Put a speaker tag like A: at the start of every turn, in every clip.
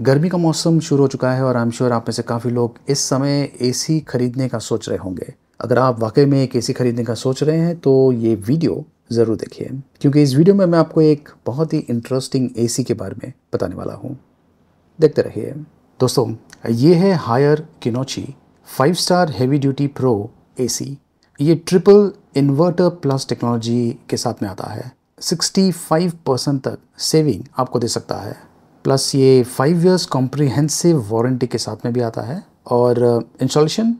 A: गर्मी का मौसम शुरू हो चुका है और आई एम श्योर आप में से काफ़ी लोग इस समय एसी खरीदने का सोच रहे होंगे अगर आप वाकई में एक एसी खरीदने का सोच रहे हैं तो ये वीडियो ज़रूर देखिए क्योंकि इस वीडियो में मैं आपको एक बहुत ही इंटरेस्टिंग एसी के बारे में बताने वाला हूँ देखते रहिए दोस्तों ये है Haier Kinouchi five star heavy duty pro A ये ट्रिपल इन्वर्टर प्लस टेक्नोलॉजी के साथ में आता है 65 परसेंट तक सेविंग आपको दे सकता है प्लस ये फाइव इयर्स कॉम्प्रीहेंसिव वारंटी के साथ में भी आता है और इंस्टॉलेशन uh,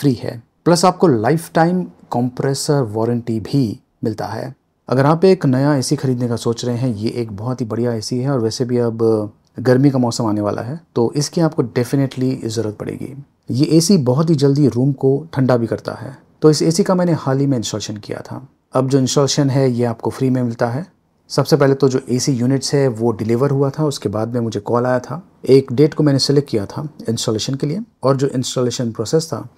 A: फ्री है प्लस आपको लाइफ टाइम कॉम्प्रेसर वारंटी भी मिलता है अगर आप एक नया एसी खरीदने का सोच रहे हैं ये एक बहुत ही बढ़िया एसी है और वैसे भी अब uh, गर्मी का मौसम आने वाला है तो इसकी आपको डेफिनेटली ज़रूरत पड़ेगी ये एसी बहुत ही जल्दी रूम को ठंडा भी करता है तो इस एसी का मैंने हाल ही में इंस्टॉलेशन किया था अब जो इंस्टॉलेशन है ये आपको फ्री में मिलता है सबसे पहले तो जो एसी यूनिट्स है वो डिलीवर हुआ था उसके बाद में मुझे कॉल आया था एक डेट को मैंने सेलेक्ट किया था इंस्टॉलेशन के लिए और जो इंस्टॉलेशन प्रोसेस था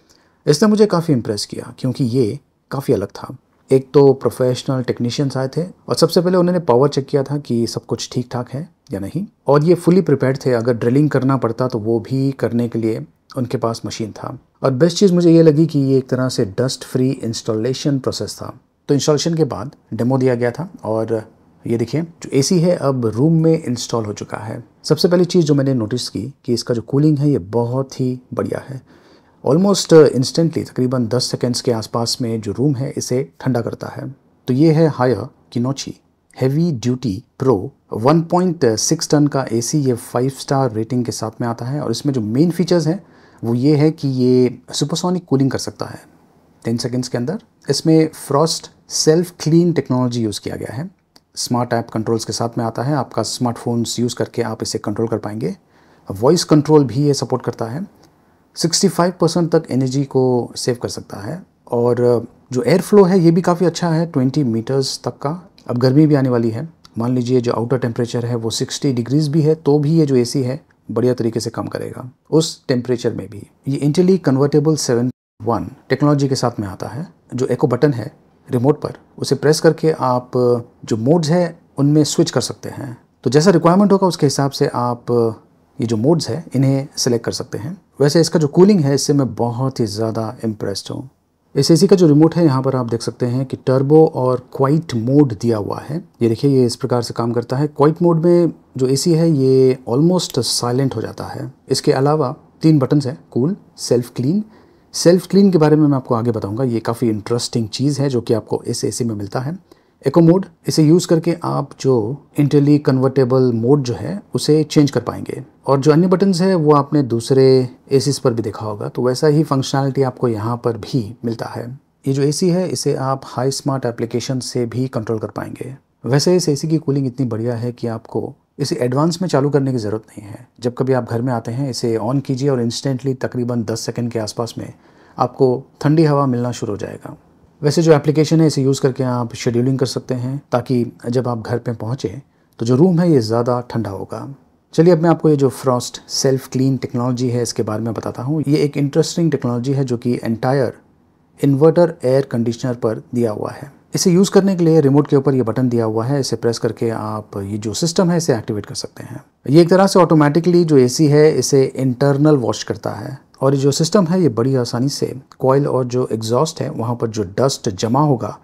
A: इसने मुझे काफ़ी इम्प्रेस किया क्योंकि ये काफ़ी अलग था एक तो प्रोफेशनल टेक्नीशियंस आए थे और सबसे पहले उन्होंने पावर चेक किया था कि सब कुछ ठीक ठाक है या नहीं और ये फुली प्रिपेयर थे अगर ड्रिलिंग करना पड़ता तो वो भी करने के लिए उनके पास मशीन था और बेस्ट चीज़ मुझे ये लगी कि ये एक तरह से डस्ट फ्री इंस्टॉलेशन प्रोसेस था तो इंस्टॉलेशन के बाद डेमो दिया गया था और ये देखिए जो एसी है अब रूम में इंस्टॉल हो चुका है सबसे पहली चीज़ जो मैंने नोटिस की कि इसका जो कूलिंग है ये बहुत ही बढ़िया है ऑलमोस्ट इंस्टेंटली uh, तकरीबन 10 सेकेंड्स के आसपास में जो रूम है इसे ठंडा करता है तो ये है Haier Kinouchi heavy duty pro 1.6 ton का एसी ये फाइव स्टार रेटिंग के साथ में आता है और इसमें जो मेन फीचर्स हैं वो ये है कि ये सुपरसोनिक कूलिंग कर सकता है 10 सेकेंड्स के अंदर इसमें frost self clean technology use किया गया है स्मार्ट ऐप कंट्रोल्स के साथ में आता है आपका स्मार्टफोन्स यूज़ करके आप इसे कंट्रोल कर पाएंगे वॉइस कंट्रोल भी ये सपोर्ट करता है 65 परसेंट तक एनर्जी को सेव कर सकता है और जो एयर फ्लो है ये भी काफ़ी अच्छा है 20 मीटर्स तक का अब गर्मी भी आने वाली है मान लीजिए जो आउटर टेम्परेचर है वो 60 डिग्रीज़ भी है तो भी ये जो ए है बढ़िया तरीके से काम करेगा उस टेम्परेचर में भी ये intelli convertible seven one technology के साथ में आता है जो एको बटन है रिमोट पर उसे प्रेस करके आप जो मोड्स है उनमें स्विच कर सकते हैं तो जैसा रिक्वायरमेंट होगा उसके हिसाब से आप ये जो मोड्स है इन्हें सेलेक्ट कर सकते हैं वैसे इसका जो कूलिंग है इससे मैं बहुत ही ज़्यादा इम्प्रेस्ड हूँ इस एसी का जो रिमोट है यहाँ पर आप देख सकते हैं कि टर्बो और क्वाइट मोड दिया हुआ है ये देखिए ये इस प्रकार से काम करता है क्वाइट मोड में जो एसी है ये ऑलमोस्ट साइलेंट हो जाता है इसके अलावा तीन बटन्स हैं cool self clean self clean के बारे में मैं आपको आगे बताऊंगा ये काफ़ी इंटरेस्टिंग चीज़ है जो कि आपको इस एसी में मिलता है एको मोड इसे यूज़ करके आप जो इंटरली कन्वर्टेबल मोड जो है उसे चेंज कर पाएंगे और जो अन्य बटन्स है वो आपने दूसरे ए पर भी देखा होगा तो वैसा ही फंक्शनैलिटी आपको यहाँ पर भी मिलता है ये जो ए है इसे आप हाई स्मार्ट एप्लीकेशन से भी कंट्रोल कर पाएंगे वैसे इस ए की कूलिंग इतनी बढ़िया है कि आपको इसे एडवांस में चालू करने की ज़रूरत नहीं है जब कभी आप घर में आते हैं इसे ऑन कीजिए और इंस्टेंटली तकरीबन 10 सेकंड के आसपास में आपको ठंडी हवा मिलना शुरू हो जाएगा वैसे जो एप्लीकेशन है इसे यूज़ करके आप शेड्यूलिंग कर सकते हैं ताकि जब आप घर पर पहुँचें तो जो रूम है ये ज़्यादा ठंडा होगा चलिए अब मैं आपको ये जो फ्रॉस्ट सेल्फ क्लीन टेक्नोलॉजी है इसके बारे में बताता हूँ ये एक इंटरेस्टिंग टेक्नोलॉजी है जो कि एंटायर इन्वर्टर एयर कंडीशनर पर दिया हुआ है इसे यूज़ करने के लिए रिमोट के ऊपर ये बटन दिया हुआ है इसे प्रेस करके आप ये जो सिस्टम है इसे एक्टिवेट कर सकते हैं ये एक तरह से ऑटोमेटिकली जो एसी है इसे इंटरनल वॉश करता है और ये जो सिस्टम है ये बड़ी आसानी से कॉयल और जो एग्जॉस्ट है वहाँ पर जो डस्ट जमा होगा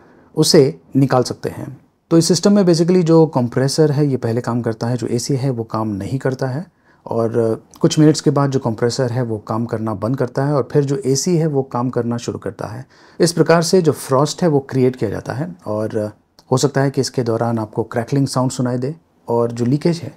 A: उसे निकाल सकते हैं तो इस सिस्टम में बेसिकली जो कंप्रेसर है ये पहले काम करता है जो एसी है वो काम नहीं करता है और कुछ मिनट्स के बाद जो कंप्रेसर है वो काम करना बंद करता है और फिर जो एसी है वो काम करना शुरू करता है इस प्रकार से जो फ्रॉस्ट है वो क्रिएट किया जाता है और हो सकता है कि इसके दौरान आपको क्रैकलिंग साउंड सुनाई दे और जो लीकेज है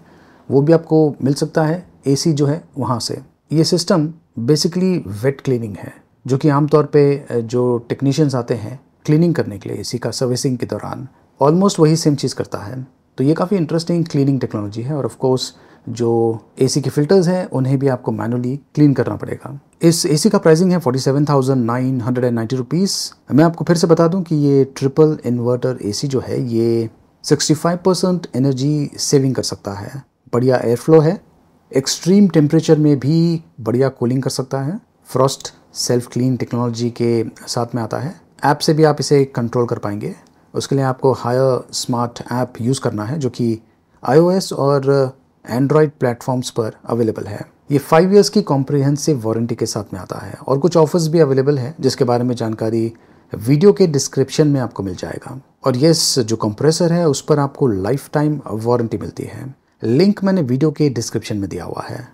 A: वो भी आपको मिल सकता है ए जो है वहाँ से ये सिस्टम बेसिकली वेट क्लीनिंग है जो कि आमतौर पर जो टेक्नीशियंस आते हैं क्लीनिंग करने के लिए ए का सर्विसिंग के दौरान ऑलमोस्ट वही सेम चीज़ करता है तो ये काफ़ी इंटरेस्टिंग क्लीनिंग टेक्नोलॉजी है और ऑफ़ कोर्स जो एसी के फिल्टर्स हैं उन्हें भी आपको मैनुअली क्लीन करना पड़ेगा इस एसी का प्राइसिंग है forty seven thousand nine hundred and ninety rupees मैं आपको फिर से बता दूं कि ये ट्रिपल इन्वर्टर एसी जो है ये sixty five percent energy saving कर सकता है बढ़िया एयर फ्लो है एक्सट्रीम टेम्परेचर में भी बढ़िया कूलिंग कर सकता है फ्रॉस्ट सेल्फ क्लीन टेक्नोलॉजी के साथ में आता है ऐप से भी आप इसे कंट्रोल कर पाएंगे उसके लिए आपको हायर स्मार्ट ऐप यूज़ करना है जो कि आईओएस और एंड्रॉयड प्लेटफॉर्म्स पर अवेलेबल है ये फाइव ईयर्स की कॉम्प्रिहेंसिव वारंटी के साथ में आता है और कुछ ऑफर्स भी अवेलेबल है जिसके बारे में जानकारी वीडियो के डिस्क्रिप्शन में आपको मिल जाएगा और ये जो कंप्रेसर है उस पर आपको लाइफ टाइम वारंटी मिलती है लिंक मैंने वीडियो के डिस्क्रिप्शन में दिया हुआ है